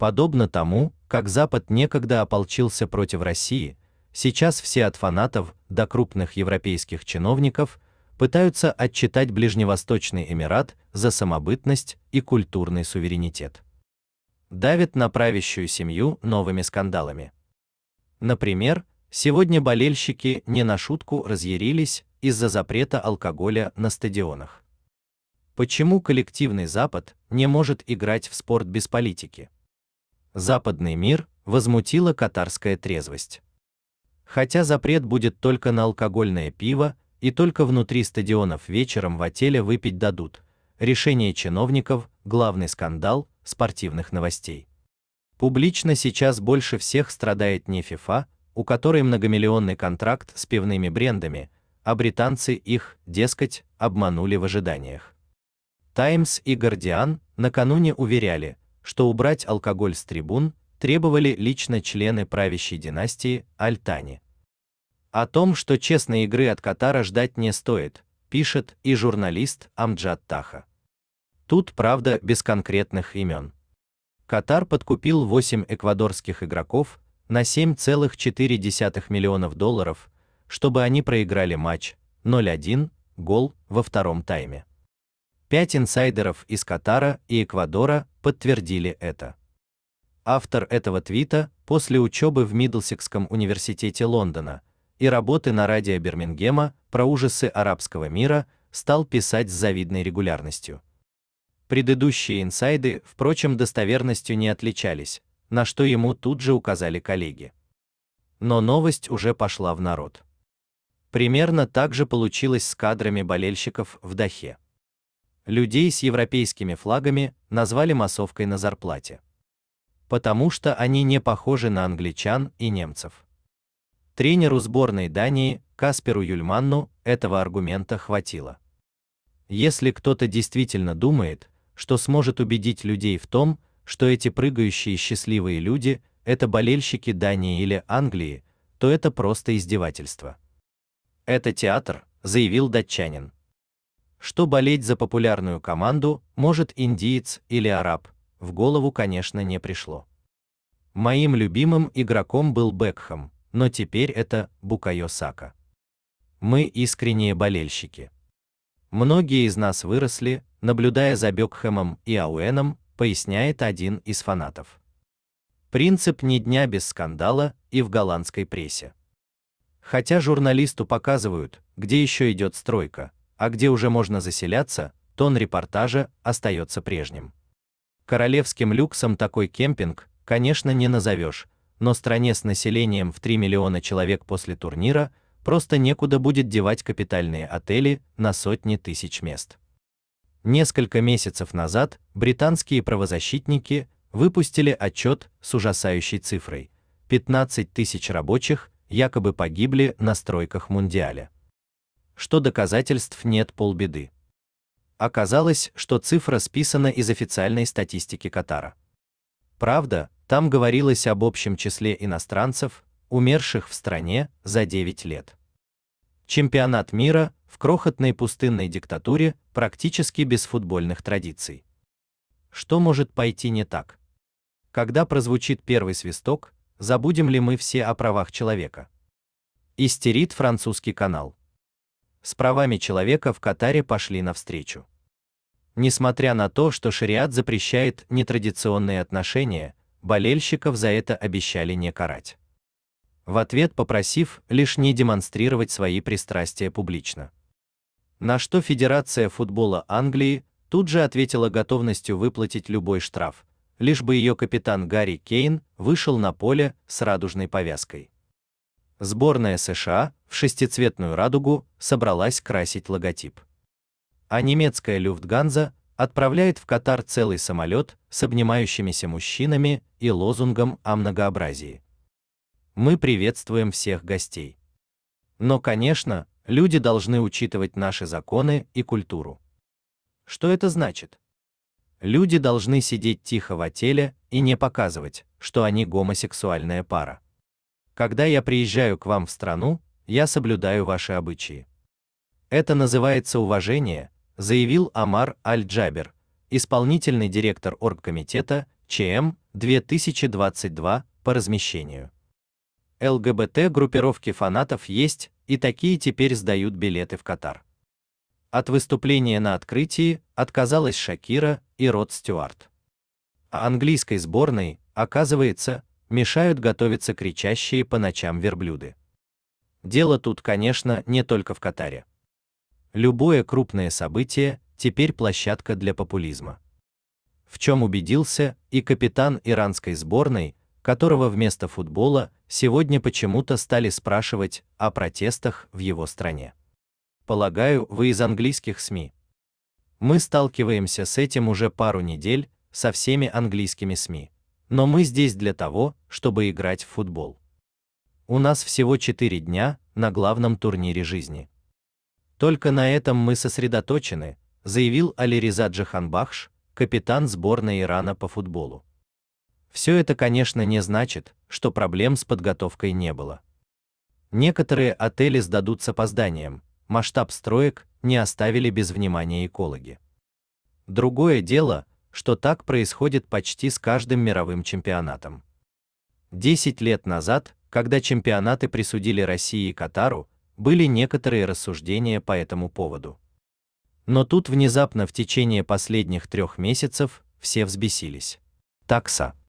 Подобно тому, как Запад некогда ополчился против России, сейчас все от фанатов до крупных европейских чиновников пытаются отчитать Ближневосточный Эмират за самобытность и культурный суверенитет. Давят на правящую семью новыми скандалами. Например, сегодня болельщики не на шутку разъярились из-за запрета алкоголя на стадионах. Почему коллективный Запад не может играть в спорт без политики? Западный мир возмутила катарская трезвость. Хотя запрет будет только на алкогольное пиво и только внутри стадионов вечером в отеле выпить дадут. Решение чиновников главный скандал спортивных новостей. Публично сейчас больше всех страдает не ФИФА, у которой многомиллионный контракт с пивными брендами, а британцы их, дескать, обманули в ожиданиях. Times и Guardian накануне уверяли, что убрать алкоголь с трибун требовали лично члены правящей династии Аль-Тани. О том, что честной игры от Катара ждать не стоит, пишет и журналист Амджад Таха. Тут, правда, без конкретных имен. Катар подкупил 8 эквадорских игроков на 7,4 миллионов долларов, чтобы они проиграли матч 0-1, гол во втором тайме. Пять инсайдеров из Катара и Эквадора подтвердили это. Автор этого твита после учебы в Мидлсекском университете Лондона и работы на радио Бирмингема про ужасы арабского мира стал писать с завидной регулярностью. Предыдущие инсайды, впрочем, достоверностью не отличались, на что ему тут же указали коллеги. Но новость уже пошла в народ. Примерно так же получилось с кадрами болельщиков в Дахе людей с европейскими флагами назвали массовкой на зарплате. Потому что они не похожи на англичан и немцев. Тренеру сборной Дании Касперу Юльманну этого аргумента хватило. Если кто-то действительно думает, что сможет убедить людей в том, что эти прыгающие счастливые люди это болельщики Дании или Англии, то это просто издевательство. Это театр, заявил датчанин что болеть за популярную команду может индиец или араб, в голову, конечно, не пришло. Моим любимым игроком был Бекхэм, но теперь это Букайо Сака. Мы искренние болельщики. Многие из нас выросли, наблюдая за Бекхэмом и Ауэном, поясняет один из фанатов. Принцип ни дня без скандала и в голландской прессе. Хотя журналисту показывают, где еще идет стройка, а где уже можно заселяться, тон репортажа остается прежним. Королевским люксом такой кемпинг, конечно, не назовешь, но стране с населением в 3 миллиона человек после турнира просто некуда будет девать капитальные отели на сотни тысяч мест. Несколько месяцев назад британские правозащитники выпустили отчет с ужасающей цифрой: 15 тысяч рабочих якобы погибли на стройках Мундиаля что доказательств нет полбеды. Оказалось, что цифра списана из официальной статистики Катара. Правда, там говорилось об общем числе иностранцев, умерших в стране за 9 лет. Чемпионат мира в крохотной пустынной диктатуре практически без футбольных традиций. Что может пойти не так? Когда прозвучит первый свисток, забудем ли мы все о правах человека? Истерит французский канал с правами человека в Катаре пошли навстречу. Несмотря на то, что шариат запрещает нетрадиционные отношения, болельщиков за это обещали не карать. В ответ попросив лишь не демонстрировать свои пристрастия публично. На что Федерация футбола Англии тут же ответила готовностью выплатить любой штраф, лишь бы ее капитан Гарри Кейн вышел на поле с радужной повязкой. Сборная США в шестицветную радугу собралась красить логотип. А немецкая Люфтганза отправляет в Катар целый самолет с обнимающимися мужчинами и лозунгом о многообразии. Мы приветствуем всех гостей. Но, конечно, люди должны учитывать наши законы и культуру. Что это значит? Люди должны сидеть тихо в отеле и не показывать, что они гомосексуальная пара. Когда я приезжаю к вам в страну, я соблюдаю ваши обычаи. Это называется уважение, заявил Амар Аль-Джабер, исполнительный директор оргкомитета ЧМ 2022 по размещению. ЛГБТ группировки фанатов есть, и такие теперь сдают билеты в Катар. От выступления на открытии отказалась Шакира и Род Стюарт. А английской сборной, оказывается, мешают готовиться кричащие по ночам верблюды. Дело тут, конечно, не только в Катаре. Любое крупное событие теперь площадка для популизма. В чем убедился и капитан иранской сборной, которого вместо футбола сегодня почему-то стали спрашивать о протестах в его стране. Полагаю, вы из английских СМИ. Мы сталкиваемся с этим уже пару недель со всеми английскими СМИ. Но мы здесь для того, чтобы играть в футбол. У нас всего 4 дня на главном турнире жизни. Только на этом мы сосредоточены, заявил Алириза Джаханбахш, капитан сборной Ирана по футболу. Все это, конечно, не значит, что проблем с подготовкой не было. Некоторые отели сдадут с опозданием, масштаб строек не оставили без внимания экологи. Другое дело, что так происходит почти с каждым мировым чемпионатом. 10 лет назад, когда чемпионаты присудили России и Катару, были некоторые рассуждения по этому поводу. Но тут внезапно в течение последних трех месяцев все взбесились. Такса.